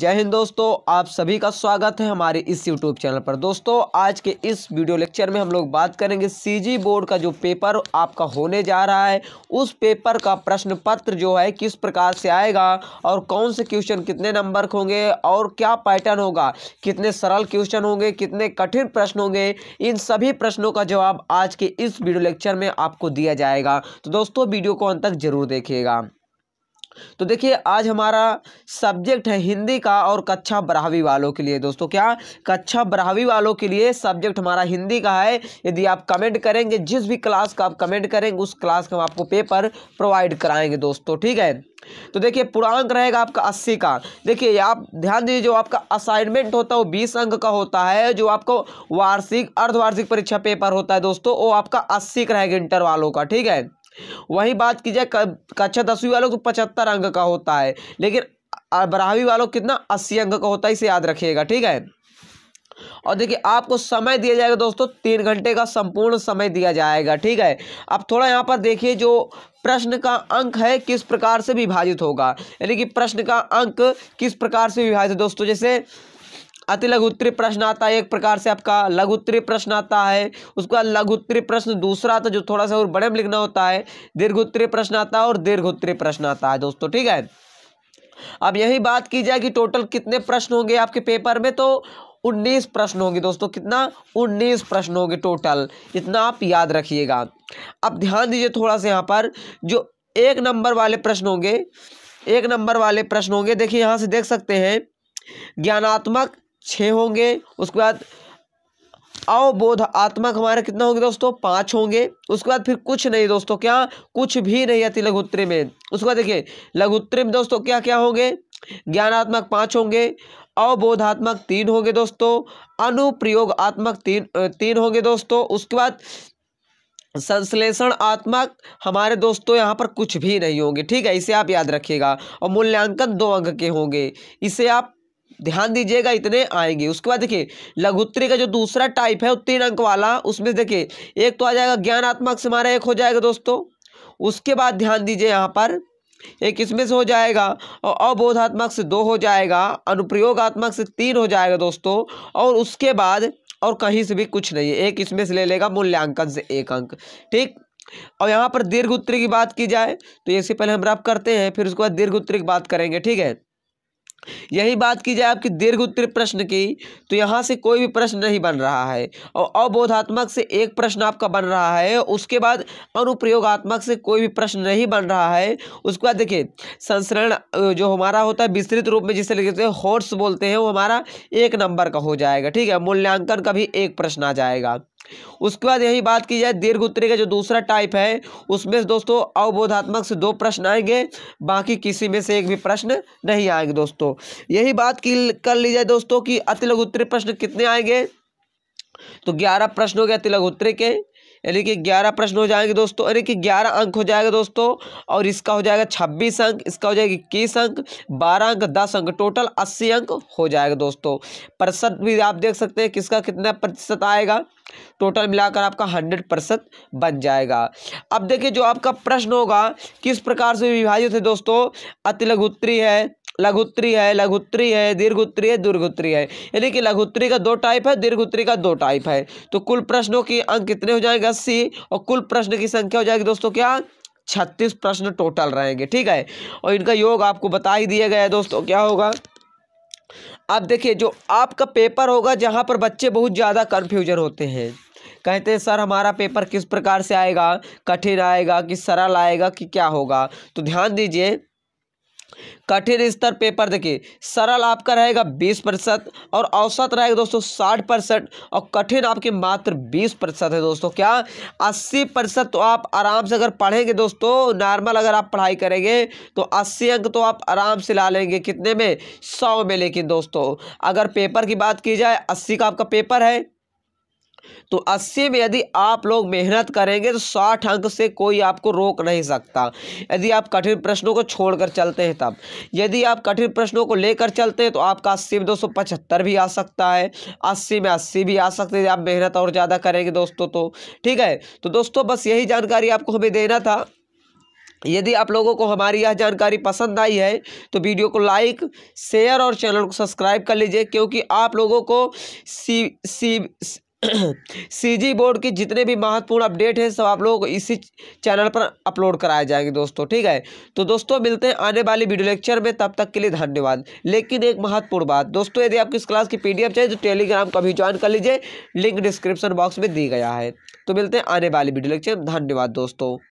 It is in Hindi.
जय हिंद दोस्तों आप सभी का स्वागत है हमारे इस यूट्यूब चैनल पर दोस्तों आज के इस वीडियो लेक्चर में हम लोग बात करेंगे सी बोर्ड का जो पेपर आपका होने जा रहा है उस पेपर का प्रश्न पत्र जो है किस प्रकार से आएगा और कौन से क्वेश्चन कितने नंबर के होंगे और क्या पैटर्न होगा कितने सरल क्वेश्चन होंगे कितने कठिन प्रश्न होंगे इन सभी प्रश्नों का जवाब आज के इस वीडियो लेक्चर में आपको दिया जाएगा तो दोस्तों वीडियो को अंत तक जरूर देखिएगा तो देखिए आज हमारा सब्जेक्ट है हिंदी का और कक्षा बारहवीं वालों के लिए दोस्तों क्या कक्षा बारहवीं वालों के लिए सब्जेक्ट हमारा हिंदी का है यदि आप कमेंट करेंगे जिस भी क्लास का आप कमेंट करेंगे उस क्लास का हम आपको पेपर प्रोवाइड कराएंगे दोस्तों ठीक है तो देखिए पूरा अंक रहेगा आपका अस्सी का देखिए आप ध्यान दीजिए जो आपका असाइनमेंट होता है वो बीस अंक का होता है जो आपको वार्षिक अर्धवार्षिक परीक्षा पेपर होता है दोस्तों वो आपका अस्सी का रहेगा इंटर वालों का ठीक है वही बात की जाए कक्षा दसवीं वालों को तो पचहत्तर अंक का होता है लेकिन बारहवीं वालों कितना अस्सी अंक का होता है इसे याद रखिएगा ठीक है और देखिए आपको समय दिया जाएगा दोस्तों तीन घंटे का संपूर्ण समय दिया जाएगा ठीक है अब थोड़ा यहाँ पर देखिए जो प्रश्न का अंक है किस प्रकार से विभाजित होगा यानी कि प्रश्न का अंक किस प्रकार से विभाजित दोस्तों जैसे अति लघु उत्तरी प्रश्न आता है एक प्रकार से आपका लघु उत्तरी प्रश्न आता है उसके बाद लघु उत्तरी प्रश्न दूसरा आता तो है जो थोड़ा सा और बड़े में लिखना होता है दीर्घ उत्तरी प्रश्न आता है और दीर्घ उत्तरी प्रश्न आता है दोस्तों ठीक है अब यही बात की जाए कि टोटल कितने प्रश्न होंगे आपके पेपर में तो उन्नीस प्रश्न होंगे दोस्तों कितना उन्नीस प्रश्न होंगे टोटल इतना आप याद रखिएगा अब ध्यान दीजिए थोड़ा सा यहाँ पर जो एक नंबर वाले प्रश्न होंगे एक नंबर वाले प्रश्न होंगे देखिए यहाँ से देख सकते हैं ज्ञानात्मक छः होंगे उसके बाद अवबोध आत्मक हमारा कितना होंगे दोस्तों पाँच होंगे उसके बाद फिर कुछ नहीं दोस्तों क्या कुछ भी नहीं आती लघुत्तरी में उसके बाद देखिए लघुत्तरी में दोस्तों क्या क्या होंगे ज्ञानात्मक पाँच होंगे अवबोधात्मक तीन होंगे दोस्तों अनुप्रयोग आत्मक तीन तीन होंगे दोस्तों उसके बाद संश्लेषण आत्मक हमारे दोस्तों यहाँ पर कुछ भी नहीं होंगे ठीक है इसे आप याद रखिएगा और मूल्यांकन दो अंक के होंगे इसे आप ध्यान दीजिएगा इतने आएंगे उसके बाद देखिए लघुत्तरी का जो दूसरा टाइप है उत्तीर्ण तीन अंक वाला उसमें देखिए एक तो आ जाएगा ज्ञानात्मक से हमारा एक हो जाएगा दोस्तों उसके बाद ध्यान दीजिए यहाँ पर एक इसमें से हो जाएगा और अबोधात्मक से दो हो जाएगा अनुप्रयोगात्मक से तीन हो जाएगा दोस्तों और उसके बाद और कहीं से भी कुछ नहीं है एक इसमें से ले लेगा मूल्यांकन से एक अंक ठीक और यहाँ पर दीर्घ उत्तरी की बात की जाए तो इससे पहले हम रब करते हैं फिर उसके बाद दीर्घ उत्तरी की बात करेंगे ठीक है यही बात की जाए आपकी दीर्घ उत्तरी प्रश्न की तो यहाँ से कोई भी प्रश्न नहीं बन रहा है और अवबोधात्मक से एक प्रश्न आपका बन रहा है उसके बाद अनुप्रयोगात्मक से कोई भी प्रश्न नहीं बन रहा है उसके बाद देखिए संस्करण जो हमारा होता है विस्तृत रूप में जिसे लिखते हैं हॉर्स बोलते हैं वो हमारा एक नंबर का हो जाएगा ठीक है मूल्यांकन का भी एक प्रश्न आ जाएगा उसके बाद यही बात की जाए दीर्घ उत्तरी का जो दूसरा टाइप है उसमें से दोस्तों अवबोधात्मक से दो प्रश्न आएंगे बाकी किसी में से एक भी प्रश्न नहीं आएंगे दोस्तों यही बात की कर ली जाए दोस्तों कि अति लघु उत्तरी प्रश्न कितने आएंगे तो ग्यारह प्रश्न हो गए तिलक उत्तरी के यानी कि ग्यारह प्रश्न हो जाएंगे दोस्तों यानी कि ग्यारह अंक हो जाएगा दोस्तों और इसका हो जाएगा छब्बीस अंक इसका हो जाएगा इक्कीस अंक बारह अंक दस अंक टोटल अस्सी अंक हो जाएगा दोस्तों प्रतिशत भी आप देख सकते हैं किसका कितना प्रतिशत आएगा टोटल मिलाकर आपका हंड्रेड परसेंट बन जाएगा अब देखिए जो आपका प्रश्न होगा किस प्रकार से विभाजित है दोस्तों अति लघुत्री है लघुत्री है लघुत्री है दीर्घुत्री है दुर्घुत्री है यानी कि लघुत्री का दो टाइप है दीर्घुत्री का दो टाइप है तो कुल प्रश्नों की अंक कितने हो जाएंगे अस्सी और कुल प्रश्न की संख्या हो जाएगी दोस्तों क्या छत्तीस प्रश्न टोटल रहेंगे ठीक है और इनका योग आपको बता ही दिया गया है दोस्तों क्या होगा अब देखिए जो आपका पेपर होगा जहाँ पर बच्चे बहुत ज़्यादा कन्फ्यूजन होते हैं कहते हैं सर हमारा पेपर किस प्रकार से आएगा कठिन आएगा कि सरल आएगा कि क्या होगा तो ध्यान दीजिए कठिन स्तर पेपर देखिए सरल आपका रहेगा बीस प्रतिशत और औसत रहेगा दोस्तों साठ परसेंट और कठिन आपके मात्र बीस प्रतिशत है दोस्तों क्या अस्सी प्रतिशत तो आप आराम से अगर पढ़ेंगे दोस्तों नॉर्मल अगर आप पढ़ाई करेंगे तो अस्सी अंक तो आप आराम से ला लेंगे कितने में सौ में लेकिन दोस्तों अगर पेपर की बात की जाए अस्सी का आपका पेपर है तो अस्सी में यदि आप लोग मेहनत करेंगे तो साठ अंक से कोई आपको रोक नहीं सकता यदि आप कठिन प्रश्नों को छोड़कर चलते हैं तब यदि आप कठिन प्रश्नों को लेकर चलते हैं तो आपका अस्सी में दो सौ पचहत्तर भी आ सकता है अस्सी में अस्सी भी आ सकते हैं आप मेहनत और ज़्यादा करेंगे दोस्तों तो ठीक है तो दोस्तों बस यही जानकारी आपको हमें देना था यदि आप लोगों को हमारी यह जानकारी पसंद आई है तो वीडियो को लाइक शेयर और चैनल को सब्सक्राइब कर लीजिए क्योंकि आप लोगों को सी सी सी बोर्ड की जितने भी महत्वपूर्ण अपडेट हैं सब आप लोग इसी चैनल पर अपलोड कराए जाएंगे दोस्तों ठीक है तो दोस्तों मिलते हैं आने वाली वीडियो लेक्चर में तब तक के लिए धन्यवाद लेकिन एक महत्वपूर्ण बात दोस्तों यदि आपकी इस क्लास की पीडीएफ चाहिए तो टेलीग्राम का भी ज्वाइन कर लीजिए लिंक डिस्क्रिप्शन बॉक्स में दी गया है तो मिलते हैं आने वाली वीडियो लेक्चर धन्यवाद दोस्तों